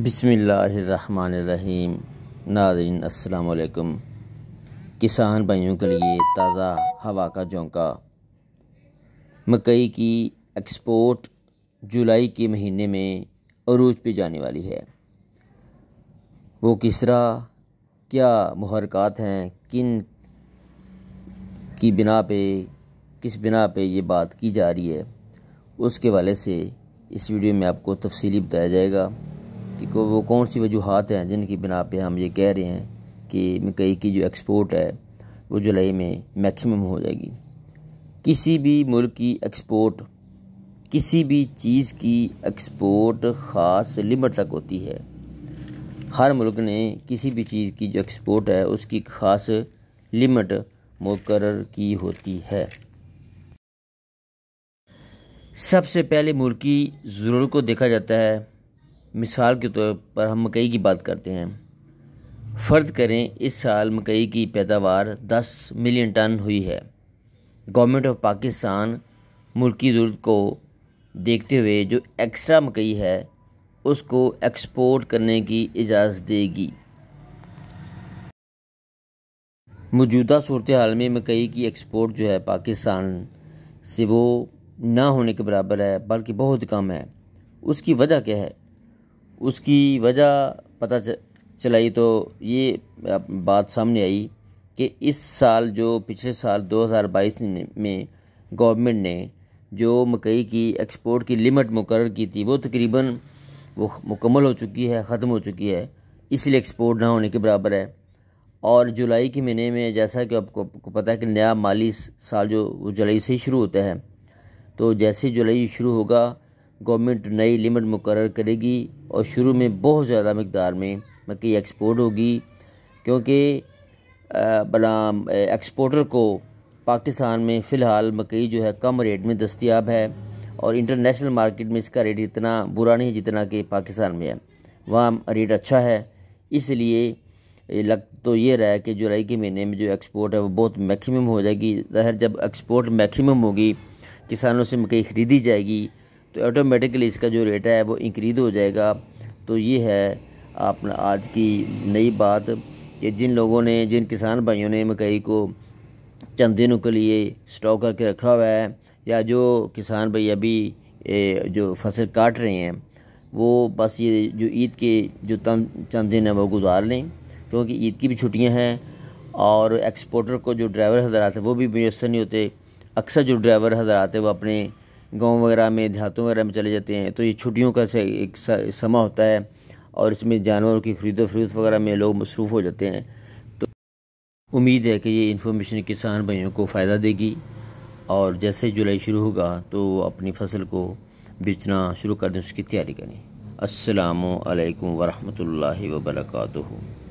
बिसमीम नारिन असलकम किसान भाइयों के लिए ताज़ा हवा का झोंका मकई की एक्सपोर्ट जुलाई के महीने में अरूज पे जाने वाली है वो किस तरह क्या मुहरक़ात हैं किन की बिना पे किस बिना पे ये बात की जा रही है उसके वाले से इस वीडियो में आपको तफसीली बताया जाएगा कि वो कौन सी वजूहत हैं जिनकी बिना पे हम ये कह रहे हैं कि मकई की जो एक्सपोर्ट है वो जुलाई में मैक्सिमम हो जाएगी किसी भी मुल्क की एक्सपोर्ट किसी भी चीज़ की एक्सपोर्ट ख़ास लिमिट तक होती है हर मुल्क ने किसी भी चीज़ की जो एक्सपोर्ट है उसकी ख़ास लिमिट मुकर की होती है सबसे पहले मुल्क की ज़रूरत को देखा जाता है मिसाल के तौर पर हम मकई की बात करते हैं फ़र्द करें इस साल मकई की पैदावार 10 मिलियन टन हुई है गवर्नमेंट ऑफ पाकिस्तान मुल्क की ज़रूरत को देखते हुए जो एक्स्ट्रा मकई है उसको एक्सपोर्ट करने की इजाज़त देगी मौजूदा सूरत हाल में मकई की एक्सपोर्ट जो है पाकिस्तान से वो ना होने के बराबर है बल्कि बहुत कम है उसकी वजह क्या है उसकी वजह पता चलाई तो ये बात सामने आई कि इस साल जो पिछले साल 2022 में गवर्नमेंट ने जो मकई की एक्सपोर्ट की लिमिट मुकर की थी वो तकरीबन वो मुकम्मल हो चुकी है ख़त्म हो चुकी है इसलिए एक्सपोर्ट ना होने के बराबर है और जुलाई के महीने में जैसा कि आपको पता है कि नया माली साल जो वो जुलाई से ही शुरू होता है तो जैसे जुलाई शुरू होगा गवर्नमेंट नई लिमिट मुकर करेगी और शुरू में बहुत ज़्यादा मकदार में मकई एक्सपोर्ट होगी क्योंकि बला एक्सपोर्टर को पाकिस्तान में फ़िलहाल मकई जो है कम रेट में दस्तियाब है और इंटरनेशनल मार्केट में इसका रेट इतना बुरा नहीं जितना कि पाकिस्तान में है वहाँ रेट अच्छा है इसलिए लग तो ये रहा है कि जुलाई के महीने में जो एक्सपोर्ट है वो बहुत मैक्सिमम हो जाएगी ज़ाहिर जब एक्सपोर्ट मैक्सिमम होगी किसानों से मकई ख़रीदी जाएगी तो ऑटोमेटिकली इसका जो रेटा है वो इंक्रीज़ हो जाएगा तो ये है अपना आज की नई बात कि जिन लोगों ने जिन किसान भाइयों ने मकई को चंद दिनों के लिए स्टॉक करके रखा हुआ है या जो किसान भाई अभी जो फसल काट रहे हैं वो बस ये जो ईद के जो तन चंद दिन हैं वो गुजार लें क्योंकि ईद की भी छुट्टियां हैं और एक्सपोर्टर को जो ड्राइवर हजरात हैं वो भी मैसर नहीं होते अक्सर जो ड्राइवर हजरात हैं वो अपने गांव वगैरह में देहातों वगैरह में चले जाते हैं तो ये छुट्टियों का एक समय होता है और इसमें जानवरों की खरीदो फरीद वगैरह में लोग मसरूफ़ हो जाते हैं तो उम्मीद है कि ये इन्फॉर्मेशन किसान भाइयों को फ़ायदा देगी और जैसे जुलाई शुरू होगा तो अपनी फसल को बेचना शुरू कर दें उसकी तैयारी करें असलकम वरहमल वर्का